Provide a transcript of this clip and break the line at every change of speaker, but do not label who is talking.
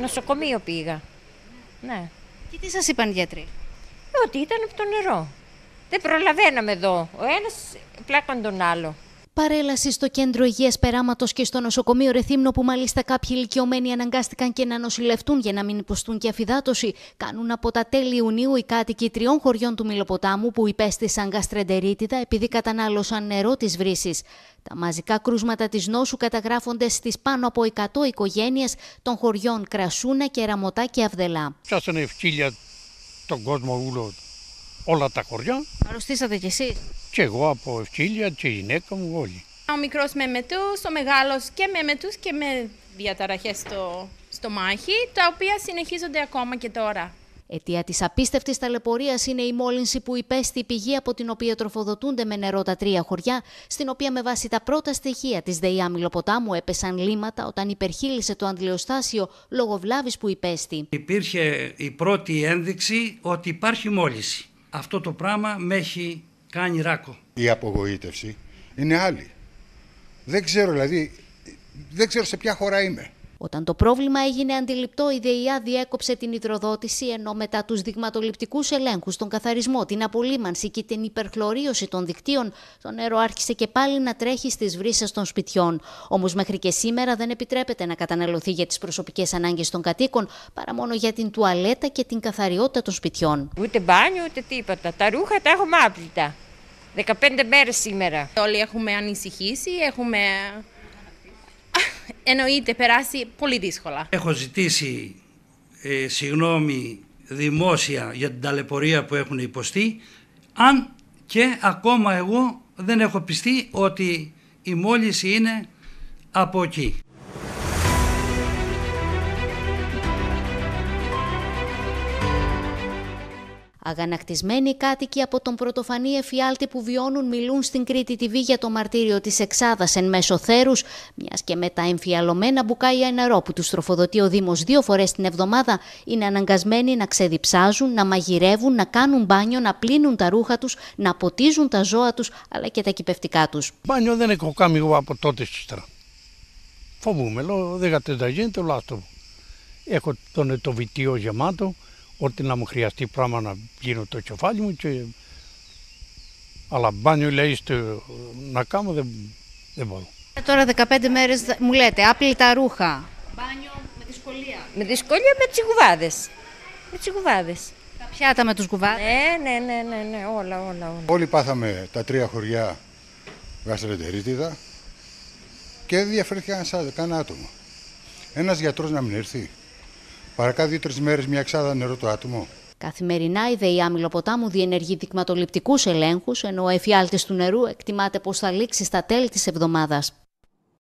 Νοσοκομείο πήγα. Ναι. Και τι σας είπαν οι γιατροί. Ότι ήταν από το νερό. Δεν προλαβαίναμε εδώ. Ο ένας πλάκαν τον άλλο. Παρέλαση στο κέντρο υγείας περάματος και στο νοσοκομείο Ρεθύμνο, που μάλιστα κάποιοι ηλικιωμένοι αναγκάστηκαν και να νοσηλευτούν για να μην υποστούν και αφυδάτωση, κάνουν από τα τέλη Ιουνίου οι κάτοικοι τριών χωριών του Μιλοποτάμου που υπέστησαν γαστρεντερίτιδα επειδή κατανάλωσαν νερό της βρύσης. Τα μαζικά κρούσματα της νόσου καταγράφονται στις πάνω από 100 οικογένειες των χωριών Κρασούνα, Κεραμωτά και Αυδελά.
Φτάσανε ευκύλια τον κόσμο ούλο όλα τα χωριά.
Αρρωστήσατε κι εσείς.
Και εγώ από ευκύλια και η γυναίκα μου όλοι.
Ο μικρός με μετούς, ο μεγάλος και με μετούς και με διαταραχές στο, στο μάχη, τα οποία συνεχίζονται ακόμα και τώρα. Αιτία της απίστευτης ταλαιπωρίας είναι η μόλυνση που υπέστη η πηγή από την οποία τροφοδοτούνται με νερό τα τρία χωριά, στην οποία με βάση τα πρώτα στοιχεία της ΔΕΗ Άμυλοποτάμου έπεσαν λίματα όταν υπερχείλησε το αντλιοστάσιο λόγω βλάβης που υπέστη.
Υπήρχε η πρώτη ένδειξη ότι υπάρχει μόλυνση αυτό το πράγμα με έχει κάνει ράκο.
Η απογοήτευση είναι άλλη. Δεν ξέρω δηλαδή, δεν ξέρω σε ποια χώρα είμαι.
Όταν το πρόβλημα έγινε αντιληπτό, η ΔΕΙΑ διέκοψε την υδροδότηση, ενώ μετά τους δειγματοληπτικούς ελέγχους, τον καθαρισμό, την απολύμανση και την υπερχλωρίωση των δικτύων, το νερό άρχισε και πάλι να τρέχει στις βρύσες των σπιτιών. Όμως μέχρι και σήμερα δεν επιτρέπεται να καταναλωθεί για τις προσωπικές ανάγκες των κατοίκων, παρά μόνο για την τουαλέτα και την καθαριότητα των σπιτιών. Ούτε μπάνιο, ούτε τίποτα. Τα ρούχα τα έχουμε άπλυτα. 15 μέρες σήμερα. Όλοι έχουμε ανησυχήσει, έχουμε εννοείται περάσει πολύ δύσκολα.
Έχω ζητήσει ε, συγγνώμη δημόσια για την ταλαιπωρία που έχουν υποστεί, αν και ακόμα εγώ δεν έχω πιστεί ότι η μόλιση είναι από εκεί.
Αγανακτισμένοι κάτοικοι από τον πρωτοφανή εφιάλτη που βιώνουν μιλούν στην Κρήτη TV για το μαρτύριο της Εξάδας εν μέσω θέρους, μιας και με τα εμφιαλωμένα μπουκάλια νερό που τους τροφοδοτεί ο Δήμος δύο φορές την εβδομάδα, είναι αναγκασμένοι να ξεδιψάζουν, να μαγειρεύουν, να κάνουν μπάνιο, να πλύνουν τα ρούχα τους, να ποτίζουν τα ζώα τους, αλλά και τα κυπευτικά τους.
Μπάνιο δεν έχω κάνει εγώ από τότε σύστρα. Φοβούμαι, λέω, δεν γίνεται, λάστο. Έχω τον ετοβιτίο γεμάτο, ό,τι να μου χρειαστεί πράγμα να γίνω το κεφάλι μου και... Αλλά μπάνιο λέει στο... να κάνω δεν, δεν μπορώ.
Ε, τώρα 15 μέρες μου λέτε άπλητα ρούχα. Μπάνιο με δυσκολία. Με δυσκολία με τσιγουβάδες. Με τσιγουβάδες. γουβάδες. Τα πιάτα με τους γουβάδες. Ναι, ναι, ναι, ναι, ναι, όλα, όλα, όλα.
Όλοι πάθαμε τα τρία χωριά γαστρετερίτιδα και δεν διαφέρθηκαν σαν κανένα άτομο. Ένας γιατρός να μην έρθει. Παρακά δύο-τρει μέρες μια εξάδα νερό το άτομο.
Καθημερινά η ΔΕΗ Ποτάμου διενεργεί δειγματοληπτικούς ελέγχους, ενώ ο εφιάλτη του νερού εκτιμάται πως θα λήξει στα τέλη της εβδομάδας.